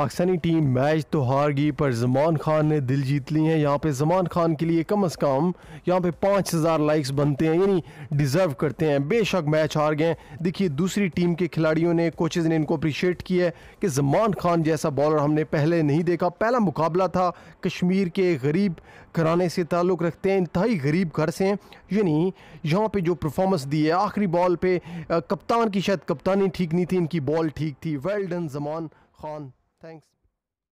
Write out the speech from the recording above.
Pakistani team match तो हार गई पर जमान खान ने दिल जीत ली है यहाँ पे जमान खान के लिए कम अज़ कम यहाँ पे पाँच हज़ार लाइक्स बनते हैं यानी डिज़र्व करते हैं बेशक मैच हार गए देखिए दूसरी टीम के खिलाड़ियों ने कोचेज़ ने इनको अप्रिशिएट किया है कि जमान खान जैसा बॉलर हमने पहले नहीं देखा पहला मुकाबला था कश्मीर के गरीब घराने से ताल्लुक़ रखते हैं इंतहाई गरीब घर से हैं यानी यहाँ पर जो परफॉर्मेंस दी है आखिरी बॉल पर कप्तान की शायद कप्तानी ठीक नहीं थी इनकी बॉल ठीक थी well done Zaman Khan Thanks.